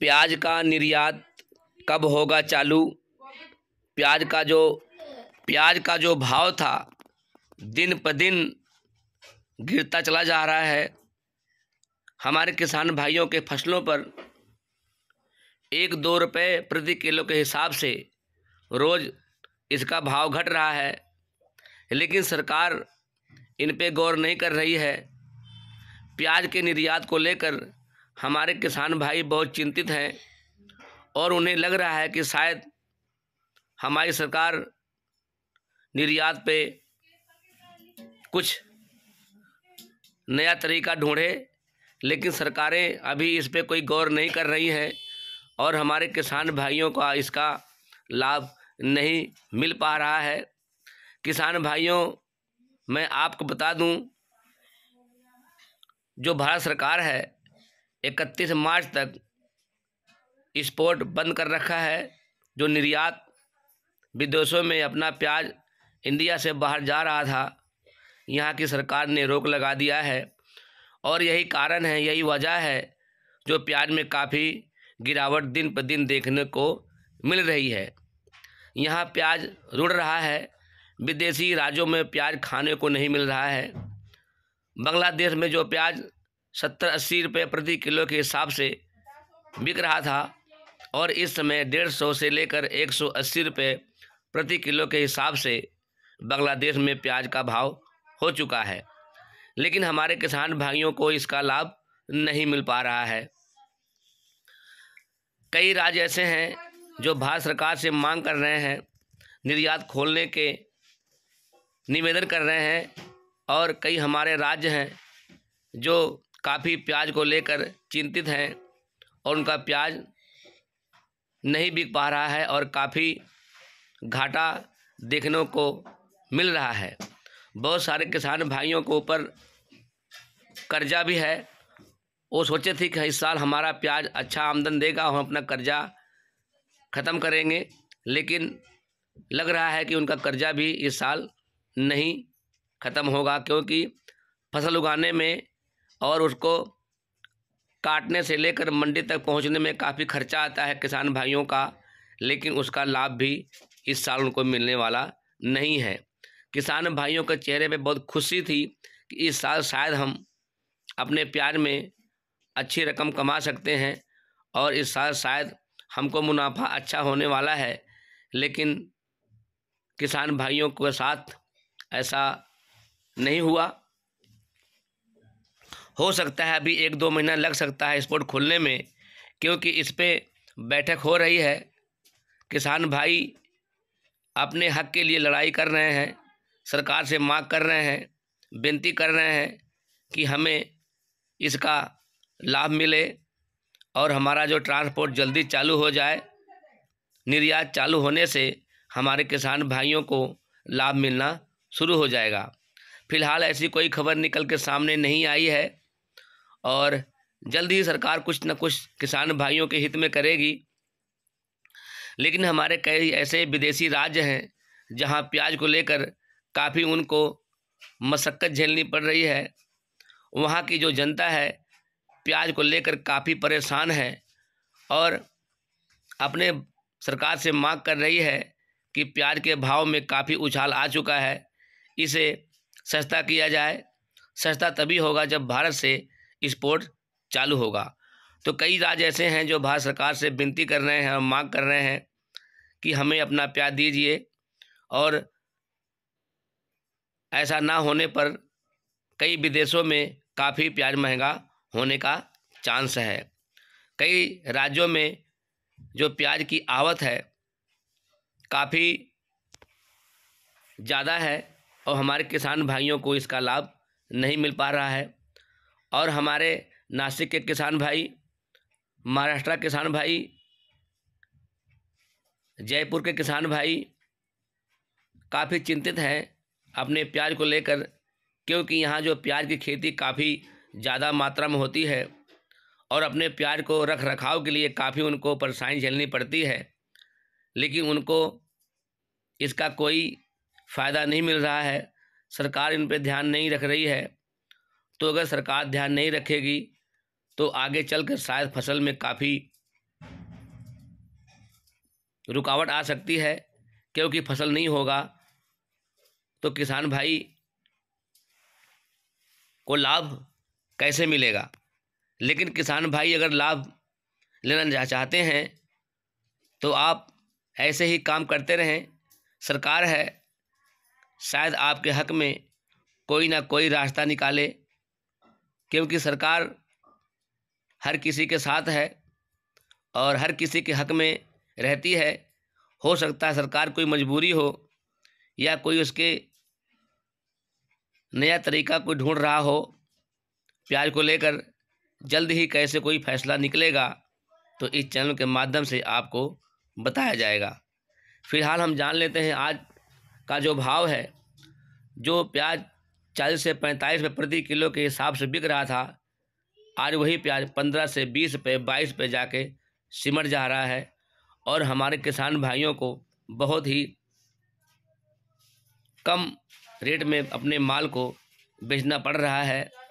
प्याज का निर्यात कब होगा चालू प्याज का जो प्याज का जो भाव था दिन पर दिन गिरता चला जा रहा है हमारे किसान भाइयों के फसलों पर एक दो रुपये प्रति किलो के हिसाब से रोज़ इसका भाव घट रहा है लेकिन सरकार इन पे गौर नहीं कर रही है प्याज के निर्यात को लेकर हमारे किसान भाई बहुत चिंतित हैं और उन्हें लग रहा है कि शायद हमारी सरकार निर्यात पे कुछ नया तरीका ढूंढे लेकिन सरकारें अभी इस पर कोई गौर नहीं कर रही हैं और हमारे किसान भाइयों का इसका लाभ नहीं मिल पा रहा है किसान भाइयों मैं आपको बता दूं जो भारत सरकार है इकतीस मार्च तक इस बंद कर रखा है जो निर्यात विदेशों में अपना प्याज इंडिया से बाहर जा रहा था यहाँ की सरकार ने रोक लगा दिया है और यही कारण है यही वजह है जो प्याज में काफ़ी गिरावट दिन पर दिन देखने को मिल रही है यहाँ प्याज रुड़ रहा है विदेशी राज्यों में प्याज खाने को नहीं मिल रहा है बांग्लादेश में जो प्याज सत्तर अस्सी रुपये प्रति किलो के हिसाब से बिक रहा था और इस समय डेढ़ सौ से लेकर एक सौ अस्सी रुपये प्रति किलो के हिसाब से बांग्लादेश में प्याज का भाव हो चुका है लेकिन हमारे किसान भाइयों को इसका लाभ नहीं मिल पा रहा है कई राज्य ऐसे हैं जो भारत सरकार से मांग कर रहे हैं निर्यात खोलने के निवेदन कर रहे हैं और कई हमारे राज्य हैं जो काफ़ी प्याज को लेकर चिंतित हैं और उनका प्याज नहीं बिक पा रहा है और काफ़ी घाटा देखने को मिल रहा है बहुत सारे किसान भाइयों के ऊपर कर्जा भी है वो सोचे थे कि इस साल हमारा प्याज अच्छा आमदन देगा हम अपना कर्जा ख़त्म करेंगे लेकिन लग रहा है कि उनका कर्जा भी इस साल नहीं ख़त्म होगा क्योंकि फसल उगाने में और उसको काटने से लेकर मंडी तक पहुंचने में काफ़ी खर्चा आता है किसान भाइयों का लेकिन उसका लाभ भी इस साल उनको मिलने वाला नहीं है किसान भाइयों के चेहरे पे बहुत खुशी थी कि इस साल शायद हम अपने प्यार में अच्छी रकम कमा सकते हैं और इस साल शायद हमको मुनाफा अच्छा होने वाला है लेकिन किसान भाइयों के साथ ऐसा नहीं हुआ हो सकता है अभी एक दो महीना लग सकता है स्पोर्ट खुलने में क्योंकि इस पर बैठक हो रही है किसान भाई अपने हक के लिए लड़ाई कर रहे हैं सरकार से मांग कर रहे हैं विनती कर रहे हैं कि हमें इसका लाभ मिले और हमारा जो ट्रांसपोर्ट जल्दी चालू हो जाए निर्यात चालू होने से हमारे किसान भाइयों को लाभ मिलना शुरू हो जाएगा फिलहाल ऐसी कोई खबर निकल के सामने नहीं आई है और जल्द ही सरकार कुछ न कुछ किसान भाइयों के हित में करेगी लेकिन हमारे कई ऐसे विदेशी राज्य हैं जहां प्याज को लेकर काफ़ी उनको मशक्क़त झेलनी पड़ रही है वहां की जो जनता है प्याज को लेकर काफ़ी परेशान है और अपने सरकार से मांग कर रही है कि प्याज के भाव में काफ़ी उछाल आ चुका है इसे सस्ता किया जाए सस्ता तभी होगा जब भारत से स्पोर्ट चालू होगा तो कई राज्य ऐसे हैं जो भारत सरकार से विनती कर रहे हैं और मांग कर रहे हैं कि हमें अपना प्याज दीजिए और ऐसा ना होने पर कई विदेशों में काफ़ी प्याज महंगा होने का चांस है कई राज्यों में जो प्याज की आवत है काफ़ी ज़्यादा है और हमारे किसान भाइयों को इसका लाभ नहीं मिल पा रहा है और हमारे नासिक के किसान भाई महाराष्ट्र किसान भाई जयपुर के किसान भाई काफ़ी चिंतित हैं अपने प्याज को लेकर क्योंकि यहाँ जो प्याज की खेती काफ़ी ज़्यादा मात्रा में होती है और अपने प्याज को रख रखाव के लिए काफ़ी उनको परेशानी झेलनी पड़ती है लेकिन उनको इसका कोई फ़ायदा नहीं मिल रहा है सरकार इन पर ध्यान नहीं रख रही है तो अगर सरकार ध्यान नहीं रखेगी तो आगे चलकर शायद फसल में काफ़ी रुकावट आ सकती है क्योंकि फसल नहीं होगा तो किसान भाई को लाभ कैसे मिलेगा लेकिन किसान भाई अगर लाभ लेना चाहते हैं तो आप ऐसे ही काम करते रहें सरकार है शायद आपके हक में कोई ना कोई रास्ता निकाले क्योंकि सरकार हर किसी के साथ है और हर किसी के हक में रहती है हो सकता है सरकार कोई मजबूरी हो या कोई उसके नया तरीका कोई ढूंढ रहा हो प्याज को लेकर जल्द ही कैसे कोई फैसला निकलेगा तो इस चैनल के माध्यम से आपको बताया जाएगा फिलहाल हम जान लेते हैं आज का जो भाव है जो प्याज चालीस से पैंतालीस रुपये प्रति किलो के हिसाब से बिक रहा था आज वही प्याज पंद्रह से बीस रुपये बाईस रुपये जाके सिमट जा रहा है और हमारे किसान भाइयों को बहुत ही कम रेट में अपने माल को बेचना पड़ रहा है